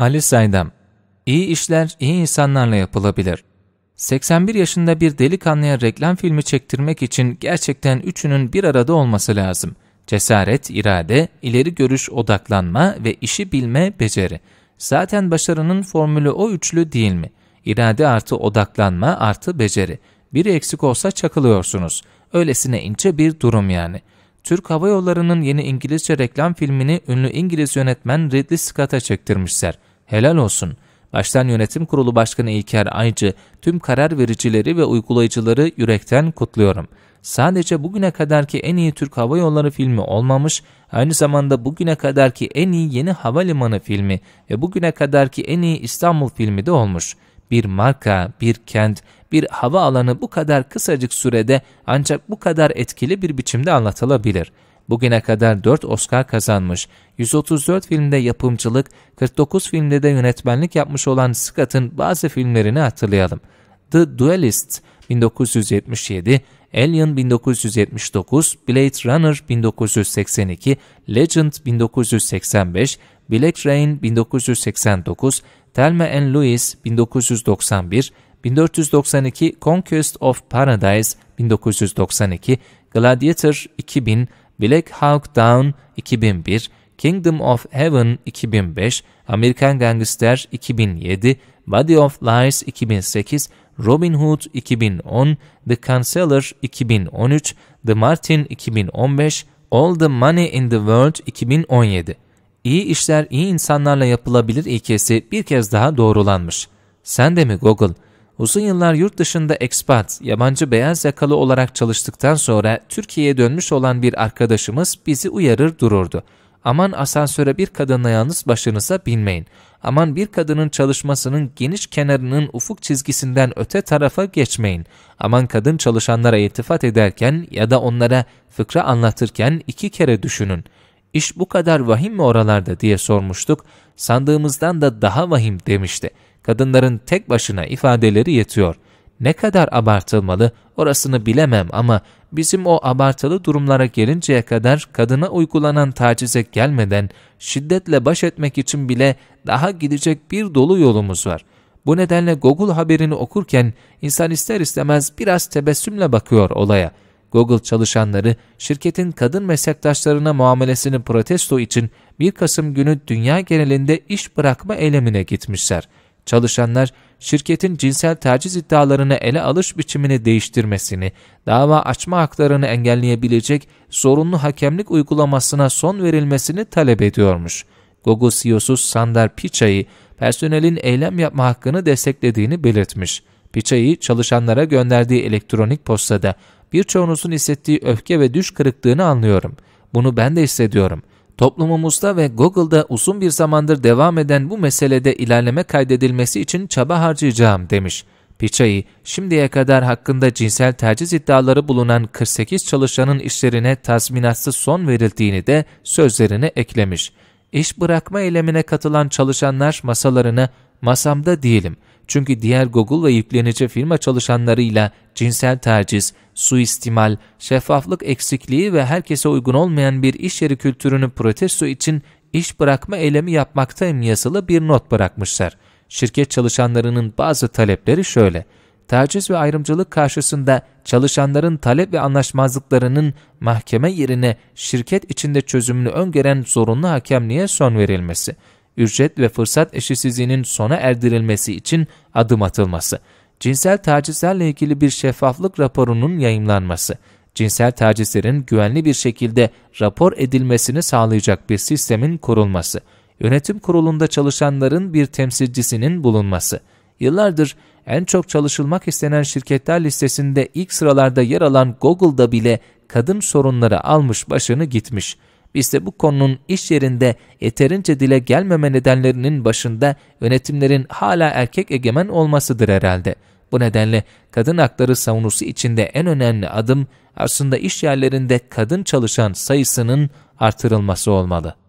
Ali Saydam, iyi işler iyi insanlarla yapılabilir. 81 yaşında bir delikanlıya reklam filmi çektirmek için gerçekten üçünün bir arada olması lazım. Cesaret, irade, ileri görüş, odaklanma ve işi bilme beceri. Zaten başarının formülü o üçlü değil mi? İrade artı odaklanma artı beceri. Biri eksik olsa çakılıyorsunuz. Öylesine ince bir durum yani. Türk Hava Yolları'nın yeni İngilizce reklam filmini ünlü İngiliz yönetmen Ridley Scott'a çektirmişler. Helal olsun. Baştan Yönetim Kurulu Başkanı İlker Aycı, tüm karar vericileri ve uygulayıcıları yürekten kutluyorum. Sadece bugüne kadarki en iyi Türk Hava Yolları filmi olmamış, aynı zamanda bugüne kadarki en iyi Yeni Havalimanı filmi ve bugüne kadarki en iyi İstanbul filmi de olmuş. Bir marka, bir kent, bir hava alanı bu kadar kısacık sürede ancak bu kadar etkili bir biçimde anlatılabilir. Bugüne kadar 4 Oscar kazanmış, 134 filmde yapımcılık, 49 filmde de yönetmenlik yapmış olan Scott'ın bazı filmlerini hatırlayalım. The Duelist 1977, Alien 1979, Blade Runner 1982, Legend 1985, Black Rain 1989, Thelma and Louise 1991, 1492 Conquest of Paradise 1992, Gladiator 2000, Black Hawk Down 2001, Kingdom of Heaven 2005, American Gangster 2007, Body of Lies 2008, Robin Hood 2010, The Canceller 2013, The Martin 2015, All the Money in the World 2017. İyi işler iyi insanlarla yapılabilir ilkesi bir kez daha doğrulanmış. Sen de mi Google? Uzun yıllar yurt dışında ekspat, yabancı beyaz yakalı olarak çalıştıktan sonra Türkiye'ye dönmüş olan bir arkadaşımız bizi uyarır dururdu. Aman asansöre bir kadınla yalnız başınıza binmeyin. Aman bir kadının çalışmasının geniş kenarının ufuk çizgisinden öte tarafa geçmeyin. Aman kadın çalışanlara itifat ederken ya da onlara fıkra anlatırken iki kere düşünün. İş bu kadar vahim mi oralarda diye sormuştuk. Sandığımızdan da daha vahim demişti. Kadınların tek başına ifadeleri yetiyor. Ne kadar abartılmalı orasını bilemem ama bizim o abartılı durumlara gelinceye kadar kadına uygulanan tacize gelmeden şiddetle baş etmek için bile daha gidecek bir dolu yolumuz var. Bu nedenle Google haberini okurken insan ister istemez biraz tebessümle bakıyor olaya. Google çalışanları şirketin kadın meslektaşlarına muamelesini protesto için 1 Kasım günü dünya genelinde iş bırakma eylemine gitmişler. Çalışanlar şirketin cinsel taciz iddialarını ele alış biçimini değiştirmesini, dava açma haklarını engelleyebilecek zorunlu hakemlik uygulamasına son verilmesini talep ediyormuş. Google CEO'su Sandar Pichai'yi personelin eylem yapma hakkını desteklediğini belirtmiş. Pichai çalışanlara gönderdiği elektronik postada birçoğunuzun hissettiği öfke ve düş kırıklığını anlıyorum. Bunu ben de hissediyorum.'' Toplumumuzda ve Google'da uzun bir zamandır devam eden bu meselede ilerleme kaydedilmesi için çaba harcayacağım demiş. Pichai, şimdiye kadar hakkında cinsel taciz iddiaları bulunan 48 çalışanın işlerine tazminatsız son verildiğini de sözlerine eklemiş. İş bırakma eylemine katılan çalışanlar masalarını masamda değilim. Çünkü diğer Google ve yüklenici firma çalışanlarıyla cinsel taciz, suistimal, şeffaflık eksikliği ve herkese uygun olmayan bir iş yeri kültürünü protesto için iş bırakma eylemi yapmaktayım yazılı bir not bırakmışlar. Şirket çalışanlarının bazı talepleri şöyle. Taciz ve ayrımcılık karşısında çalışanların talep ve anlaşmazlıklarının mahkeme yerine şirket içinde çözümünü öngören zorunlu hakemliğe son verilmesi.'' ücret ve fırsat eşitsizliğinin sona erdirilmesi için adım atılması, cinsel tacizlerle ilgili bir şeffaflık raporunun yayımlanması, cinsel tacizlerin güvenli bir şekilde rapor edilmesini sağlayacak bir sistemin kurulması, yönetim kurulunda çalışanların bir temsilcisinin bulunması, yıllardır en çok çalışılmak istenen şirketler listesinde ilk sıralarda yer alan Google'da bile kadın sorunları almış başını gitmiş.'' Bizde bu konunun iş yerinde yeterince dile gelmeme nedenlerinin başında yönetimlerin hala erkek egemen olmasıdır herhalde. Bu nedenle kadın hakları savunusu içinde en önemli adım aslında iş yerlerinde kadın çalışan sayısının artırılması olmalı.